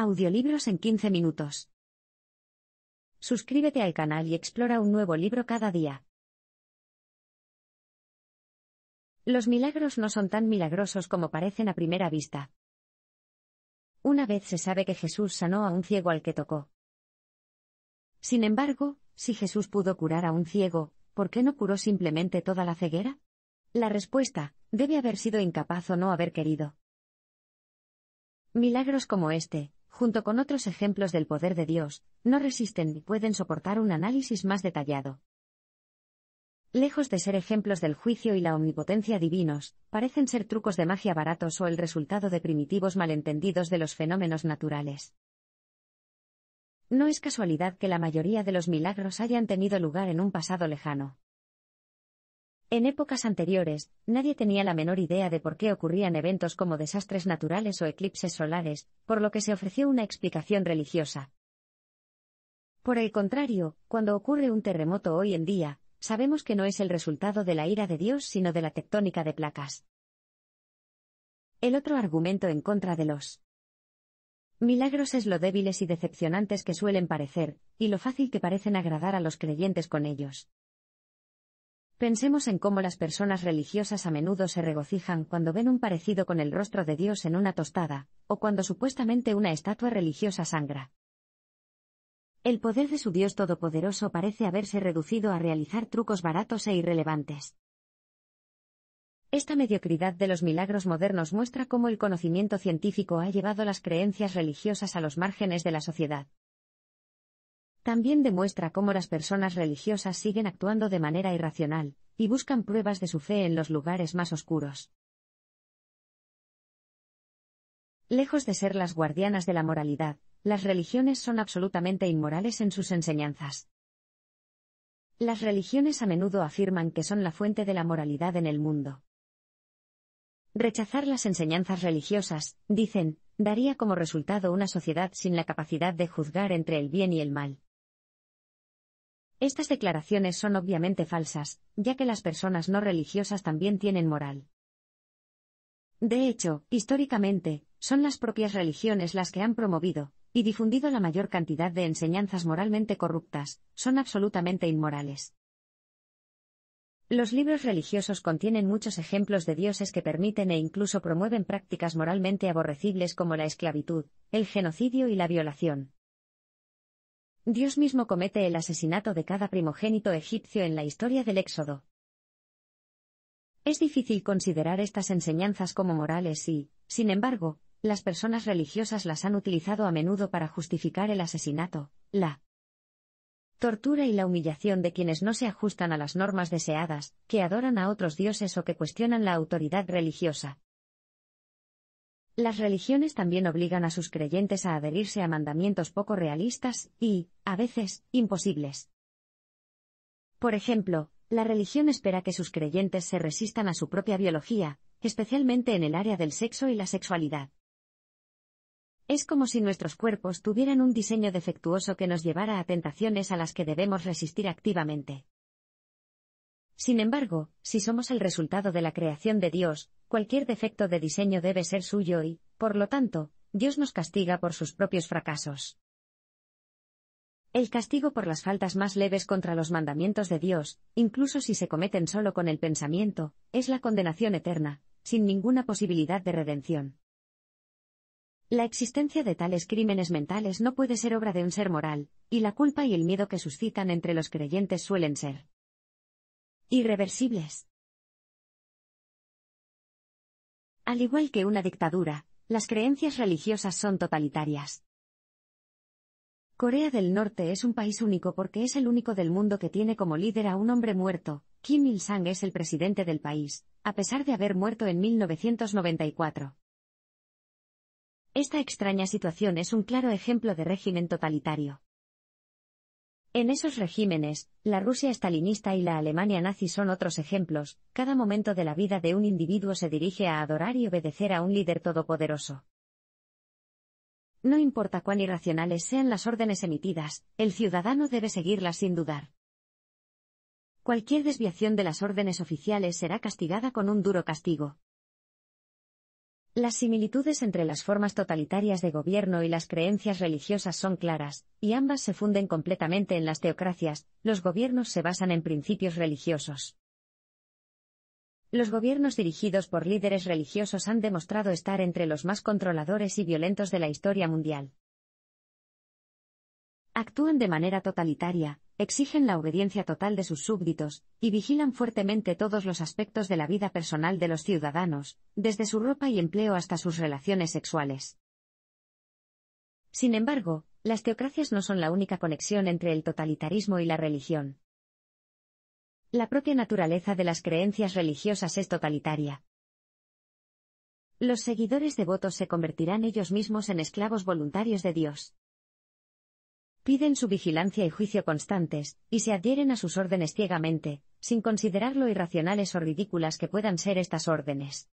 Audiolibros en 15 minutos. Suscríbete al canal y explora un nuevo libro cada día. Los milagros no son tan milagrosos como parecen a primera vista. Una vez se sabe que Jesús sanó a un ciego al que tocó. Sin embargo, si Jesús pudo curar a un ciego, ¿por qué no curó simplemente toda la ceguera? La respuesta, debe haber sido incapaz o no haber querido. Milagros como este, junto con otros ejemplos del poder de Dios, no resisten ni pueden soportar un análisis más detallado. Lejos de ser ejemplos del juicio y la omnipotencia divinos, parecen ser trucos de magia baratos o el resultado de primitivos malentendidos de los fenómenos naturales. No es casualidad que la mayoría de los milagros hayan tenido lugar en un pasado lejano. En épocas anteriores, nadie tenía la menor idea de por qué ocurrían eventos como desastres naturales o eclipses solares, por lo que se ofreció una explicación religiosa. Por el contrario, cuando ocurre un terremoto hoy en día, sabemos que no es el resultado de la ira de Dios sino de la tectónica de placas. El otro argumento en contra de los milagros es lo débiles y decepcionantes que suelen parecer, y lo fácil que parecen agradar a los creyentes con ellos. Pensemos en cómo las personas religiosas a menudo se regocijan cuando ven un parecido con el rostro de Dios en una tostada, o cuando supuestamente una estatua religiosa sangra. El poder de su Dios todopoderoso parece haberse reducido a realizar trucos baratos e irrelevantes. Esta mediocridad de los milagros modernos muestra cómo el conocimiento científico ha llevado las creencias religiosas a los márgenes de la sociedad. También demuestra cómo las personas religiosas siguen actuando de manera irracional, y buscan pruebas de su fe en los lugares más oscuros. Lejos de ser las guardianas de la moralidad, las religiones son absolutamente inmorales en sus enseñanzas. Las religiones a menudo afirman que son la fuente de la moralidad en el mundo. Rechazar las enseñanzas religiosas, dicen, daría como resultado una sociedad sin la capacidad de juzgar entre el bien y el mal. Estas declaraciones son obviamente falsas, ya que las personas no religiosas también tienen moral. De hecho, históricamente, son las propias religiones las que han promovido y difundido la mayor cantidad de enseñanzas moralmente corruptas, son absolutamente inmorales. Los libros religiosos contienen muchos ejemplos de dioses que permiten e incluso promueven prácticas moralmente aborrecibles como la esclavitud, el genocidio y la violación. Dios mismo comete el asesinato de cada primogénito egipcio en la historia del Éxodo. Es difícil considerar estas enseñanzas como morales y, sin embargo, las personas religiosas las han utilizado a menudo para justificar el asesinato, la tortura y la humillación de quienes no se ajustan a las normas deseadas, que adoran a otros dioses o que cuestionan la autoridad religiosa. Las religiones también obligan a sus creyentes a adherirse a mandamientos poco realistas y, a veces, imposibles. Por ejemplo, la religión espera que sus creyentes se resistan a su propia biología, especialmente en el área del sexo y la sexualidad. Es como si nuestros cuerpos tuvieran un diseño defectuoso que nos llevara a tentaciones a las que debemos resistir activamente. Sin embargo, si somos el resultado de la creación de Dios, cualquier defecto de diseño debe ser suyo y, por lo tanto, Dios nos castiga por sus propios fracasos. El castigo por las faltas más leves contra los mandamientos de Dios, incluso si se cometen solo con el pensamiento, es la condenación eterna, sin ninguna posibilidad de redención. La existencia de tales crímenes mentales no puede ser obra de un ser moral, y la culpa y el miedo que suscitan entre los creyentes suelen ser irreversibles. Al igual que una dictadura, las creencias religiosas son totalitarias. Corea del Norte es un país único porque es el único del mundo que tiene como líder a un hombre muerto. Kim Il-sung es el presidente del país, a pesar de haber muerto en 1994. Esta extraña situación es un claro ejemplo de régimen totalitario. En esos regímenes, la Rusia estalinista y la Alemania nazi son otros ejemplos, cada momento de la vida de un individuo se dirige a adorar y obedecer a un líder todopoderoso. No importa cuán irracionales sean las órdenes emitidas, el ciudadano debe seguirlas sin dudar. Cualquier desviación de las órdenes oficiales será castigada con un duro castigo. Las similitudes entre las formas totalitarias de gobierno y las creencias religiosas son claras, y ambas se funden completamente en las teocracias, los gobiernos se basan en principios religiosos. Los gobiernos dirigidos por líderes religiosos han demostrado estar entre los más controladores y violentos de la historia mundial. Actúan de manera totalitaria, exigen la obediencia total de sus súbditos, y vigilan fuertemente todos los aspectos de la vida personal de los ciudadanos, desde su ropa y empleo hasta sus relaciones sexuales. Sin embargo, las teocracias no son la única conexión entre el totalitarismo y la religión. La propia naturaleza de las creencias religiosas es totalitaria. Los seguidores devotos se convertirán ellos mismos en esclavos voluntarios de Dios piden su vigilancia y juicio constantes, y se adhieren a sus órdenes ciegamente, sin considerar lo irracionales o ridículas que puedan ser estas órdenes.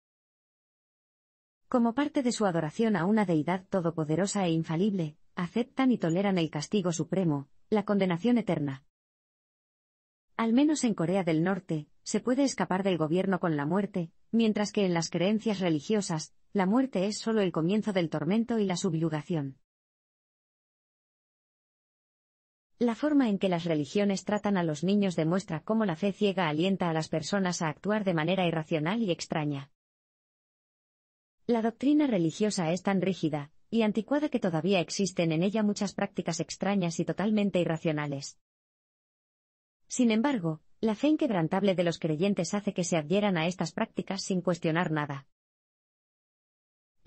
Como parte de su adoración a una deidad todopoderosa e infalible, aceptan y toleran el castigo supremo, la condenación eterna. Al menos en Corea del Norte, se puede escapar del gobierno con la muerte, mientras que en las creencias religiosas, la muerte es solo el comienzo del tormento y la subyugación. La forma en que las religiones tratan a los niños demuestra cómo la fe ciega alienta a las personas a actuar de manera irracional y extraña. La doctrina religiosa es tan rígida y anticuada que todavía existen en ella muchas prácticas extrañas y totalmente irracionales. Sin embargo, la fe inquebrantable de los creyentes hace que se adhieran a estas prácticas sin cuestionar nada.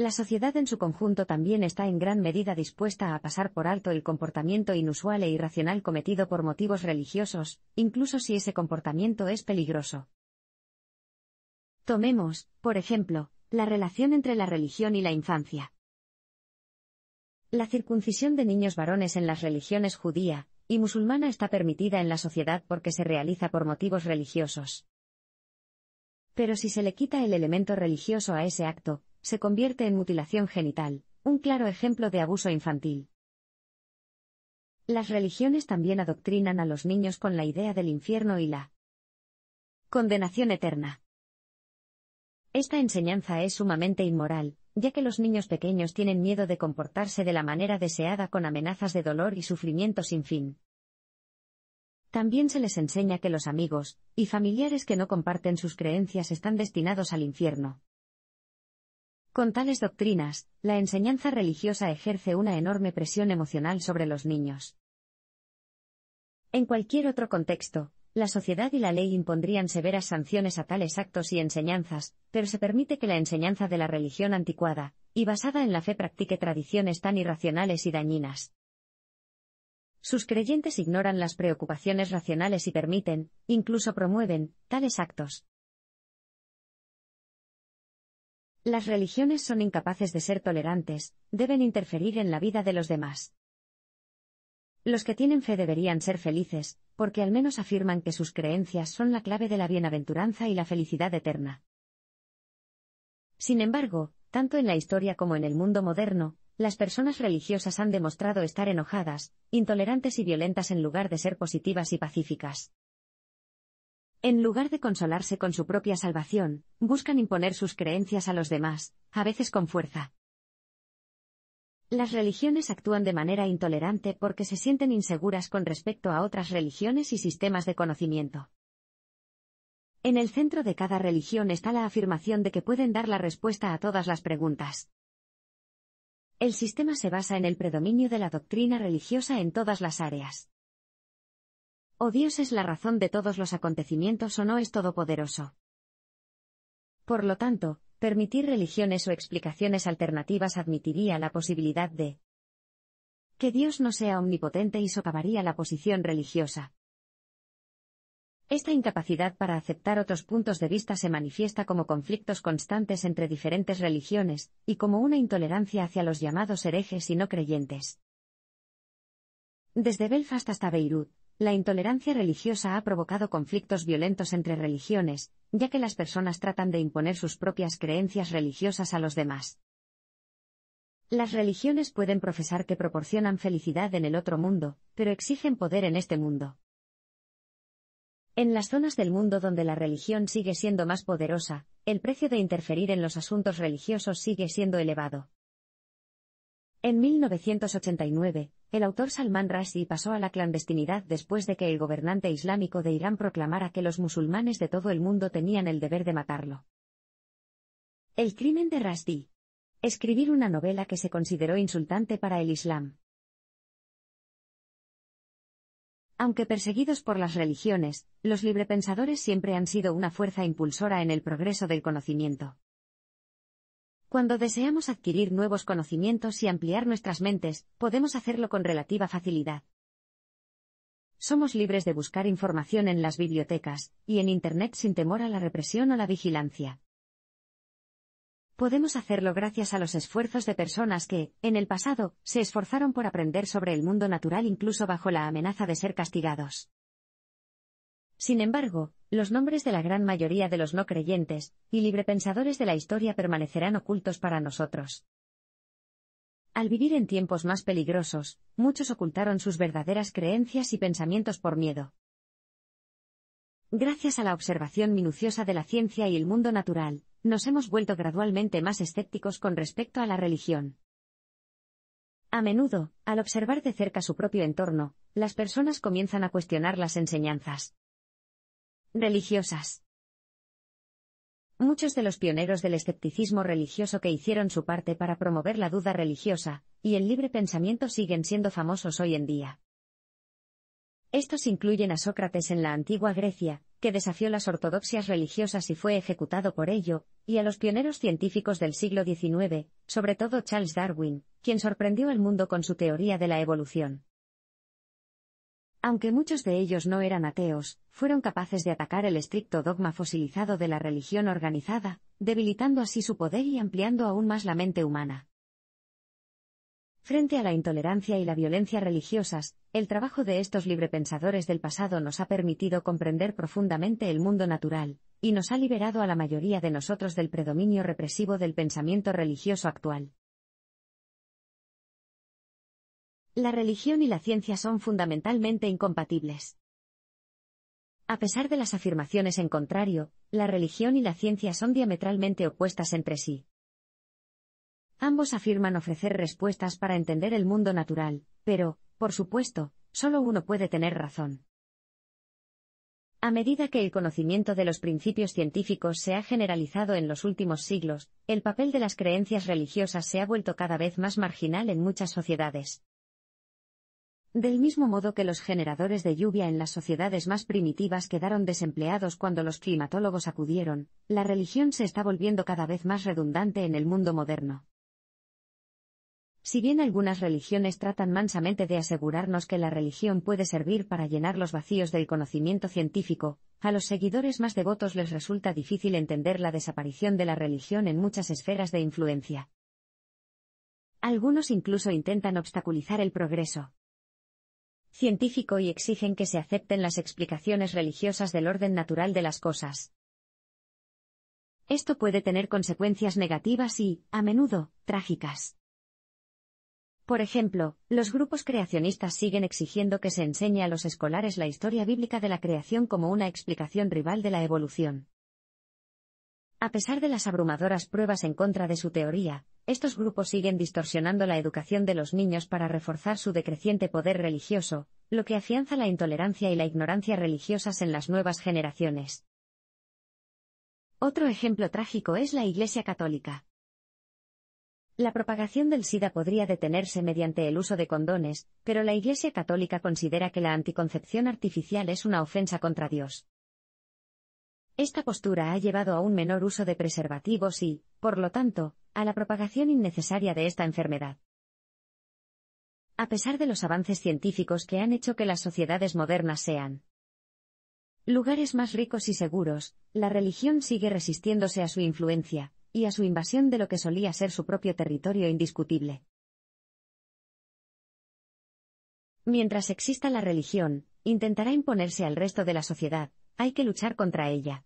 La sociedad en su conjunto también está en gran medida dispuesta a pasar por alto el comportamiento inusual e irracional cometido por motivos religiosos, incluso si ese comportamiento es peligroso. Tomemos, por ejemplo, la relación entre la religión y la infancia. La circuncisión de niños varones en las religiones judía y musulmana está permitida en la sociedad porque se realiza por motivos religiosos. Pero si se le quita el elemento religioso a ese acto, se convierte en mutilación genital, un claro ejemplo de abuso infantil. Las religiones también adoctrinan a los niños con la idea del infierno y la condenación eterna. Esta enseñanza es sumamente inmoral, ya que los niños pequeños tienen miedo de comportarse de la manera deseada con amenazas de dolor y sufrimiento sin fin. También se les enseña que los amigos y familiares que no comparten sus creencias están destinados al infierno. Con tales doctrinas, la enseñanza religiosa ejerce una enorme presión emocional sobre los niños. En cualquier otro contexto, la sociedad y la ley impondrían severas sanciones a tales actos y enseñanzas, pero se permite que la enseñanza de la religión anticuada, y basada en la fe practique tradiciones tan irracionales y dañinas. Sus creyentes ignoran las preocupaciones racionales y permiten, incluso promueven, tales actos, Las religiones son incapaces de ser tolerantes, deben interferir en la vida de los demás. Los que tienen fe deberían ser felices, porque al menos afirman que sus creencias son la clave de la bienaventuranza y la felicidad eterna. Sin embargo, tanto en la historia como en el mundo moderno, las personas religiosas han demostrado estar enojadas, intolerantes y violentas en lugar de ser positivas y pacíficas. En lugar de consolarse con su propia salvación, buscan imponer sus creencias a los demás, a veces con fuerza. Las religiones actúan de manera intolerante porque se sienten inseguras con respecto a otras religiones y sistemas de conocimiento. En el centro de cada religión está la afirmación de que pueden dar la respuesta a todas las preguntas. El sistema se basa en el predominio de la doctrina religiosa en todas las áreas. ¿O Dios es la razón de todos los acontecimientos o no es todopoderoso? Por lo tanto, permitir religiones o explicaciones alternativas admitiría la posibilidad de que Dios no sea omnipotente y socavaría la posición religiosa. Esta incapacidad para aceptar otros puntos de vista se manifiesta como conflictos constantes entre diferentes religiones, y como una intolerancia hacia los llamados herejes y no creyentes. Desde Belfast hasta Beirut, la intolerancia religiosa ha provocado conflictos violentos entre religiones, ya que las personas tratan de imponer sus propias creencias religiosas a los demás. Las religiones pueden profesar que proporcionan felicidad en el otro mundo, pero exigen poder en este mundo. En las zonas del mundo donde la religión sigue siendo más poderosa, el precio de interferir en los asuntos religiosos sigue siendo elevado. En 1989, el autor Salman Rushdie pasó a la clandestinidad después de que el gobernante islámico de Irán proclamara que los musulmanes de todo el mundo tenían el deber de matarlo. El crimen de Rushdie. Escribir una novela que se consideró insultante para el Islam. Aunque perseguidos por las religiones, los librepensadores siempre han sido una fuerza impulsora en el progreso del conocimiento. Cuando deseamos adquirir nuevos conocimientos y ampliar nuestras mentes, podemos hacerlo con relativa facilidad. Somos libres de buscar información en las bibliotecas y en Internet sin temor a la represión o la vigilancia. Podemos hacerlo gracias a los esfuerzos de personas que, en el pasado, se esforzaron por aprender sobre el mundo natural incluso bajo la amenaza de ser castigados. Sin embargo, los nombres de la gran mayoría de los no creyentes y librepensadores de la historia permanecerán ocultos para nosotros. Al vivir en tiempos más peligrosos, muchos ocultaron sus verdaderas creencias y pensamientos por miedo. Gracias a la observación minuciosa de la ciencia y el mundo natural, nos hemos vuelto gradualmente más escépticos con respecto a la religión. A menudo, al observar de cerca su propio entorno, las personas comienzan a cuestionar las enseñanzas religiosas. Muchos de los pioneros del escepticismo religioso que hicieron su parte para promover la duda religiosa y el libre pensamiento siguen siendo famosos hoy en día. Estos incluyen a Sócrates en la antigua Grecia, que desafió las ortodoxias religiosas y fue ejecutado por ello, y a los pioneros científicos del siglo XIX, sobre todo Charles Darwin, quien sorprendió al mundo con su teoría de la evolución. Aunque muchos de ellos no eran ateos, fueron capaces de atacar el estricto dogma fosilizado de la religión organizada, debilitando así su poder y ampliando aún más la mente humana. Frente a la intolerancia y la violencia religiosas, el trabajo de estos librepensadores del pasado nos ha permitido comprender profundamente el mundo natural, y nos ha liberado a la mayoría de nosotros del predominio represivo del pensamiento religioso actual. La religión y la ciencia son fundamentalmente incompatibles. A pesar de las afirmaciones en contrario, la religión y la ciencia son diametralmente opuestas entre sí. Ambos afirman ofrecer respuestas para entender el mundo natural, pero, por supuesto, solo uno puede tener razón. A medida que el conocimiento de los principios científicos se ha generalizado en los últimos siglos, el papel de las creencias religiosas se ha vuelto cada vez más marginal en muchas sociedades. Del mismo modo que los generadores de lluvia en las sociedades más primitivas quedaron desempleados cuando los climatólogos acudieron, la religión se está volviendo cada vez más redundante en el mundo moderno. Si bien algunas religiones tratan mansamente de asegurarnos que la religión puede servir para llenar los vacíos del conocimiento científico, a los seguidores más devotos les resulta difícil entender la desaparición de la religión en muchas esferas de influencia. Algunos incluso intentan obstaculizar el progreso científico y exigen que se acepten las explicaciones religiosas del orden natural de las cosas. Esto puede tener consecuencias negativas y, a menudo, trágicas. Por ejemplo, los grupos creacionistas siguen exigiendo que se enseñe a los escolares la historia bíblica de la creación como una explicación rival de la evolución. A pesar de las abrumadoras pruebas en contra de su teoría, estos grupos siguen distorsionando la educación de los niños para reforzar su decreciente poder religioso, lo que afianza la intolerancia y la ignorancia religiosas en las nuevas generaciones. Otro ejemplo trágico es la Iglesia Católica. La propagación del SIDA podría detenerse mediante el uso de condones, pero la Iglesia Católica considera que la anticoncepción artificial es una ofensa contra Dios. Esta postura ha llevado a un menor uso de preservativos y, por lo tanto, a la propagación innecesaria de esta enfermedad. A pesar de los avances científicos que han hecho que las sociedades modernas sean lugares más ricos y seguros, la religión sigue resistiéndose a su influencia, y a su invasión de lo que solía ser su propio territorio indiscutible. Mientras exista la religión, intentará imponerse al resto de la sociedad, hay que luchar contra ella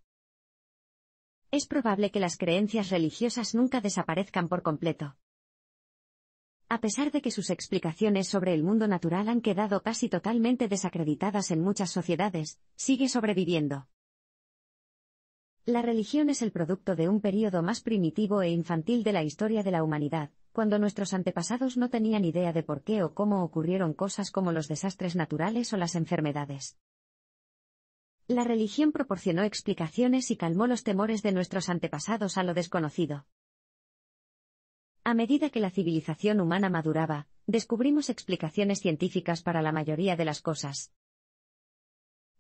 es probable que las creencias religiosas nunca desaparezcan por completo. A pesar de que sus explicaciones sobre el mundo natural han quedado casi totalmente desacreditadas en muchas sociedades, sigue sobreviviendo. La religión es el producto de un período más primitivo e infantil de la historia de la humanidad, cuando nuestros antepasados no tenían idea de por qué o cómo ocurrieron cosas como los desastres naturales o las enfermedades. La religión proporcionó explicaciones y calmó los temores de nuestros antepasados a lo desconocido. A medida que la civilización humana maduraba, descubrimos explicaciones científicas para la mayoría de las cosas.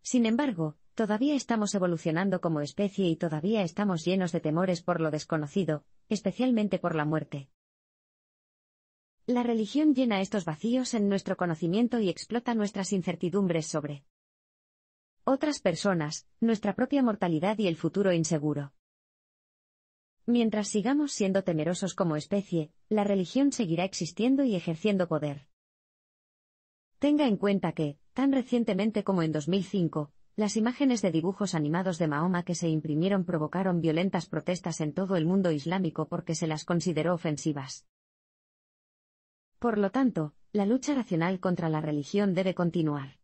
Sin embargo, todavía estamos evolucionando como especie y todavía estamos llenos de temores por lo desconocido, especialmente por la muerte. La religión llena estos vacíos en nuestro conocimiento y explota nuestras incertidumbres sobre otras personas, nuestra propia mortalidad y el futuro inseguro. Mientras sigamos siendo temerosos como especie, la religión seguirá existiendo y ejerciendo poder. Tenga en cuenta que, tan recientemente como en 2005, las imágenes de dibujos animados de Mahoma que se imprimieron provocaron violentas protestas en todo el mundo islámico porque se las consideró ofensivas. Por lo tanto, la lucha racional contra la religión debe continuar.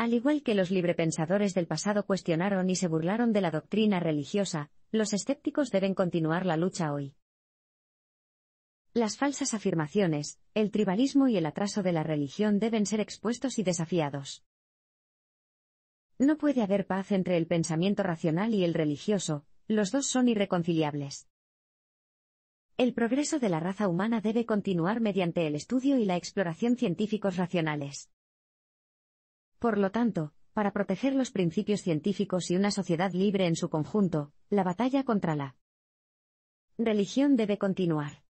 Al igual que los librepensadores del pasado cuestionaron y se burlaron de la doctrina religiosa, los escépticos deben continuar la lucha hoy. Las falsas afirmaciones, el tribalismo y el atraso de la religión deben ser expuestos y desafiados. No puede haber paz entre el pensamiento racional y el religioso, los dos son irreconciliables. El progreso de la raza humana debe continuar mediante el estudio y la exploración científicos racionales. Por lo tanto, para proteger los principios científicos y una sociedad libre en su conjunto, la batalla contra la religión debe continuar.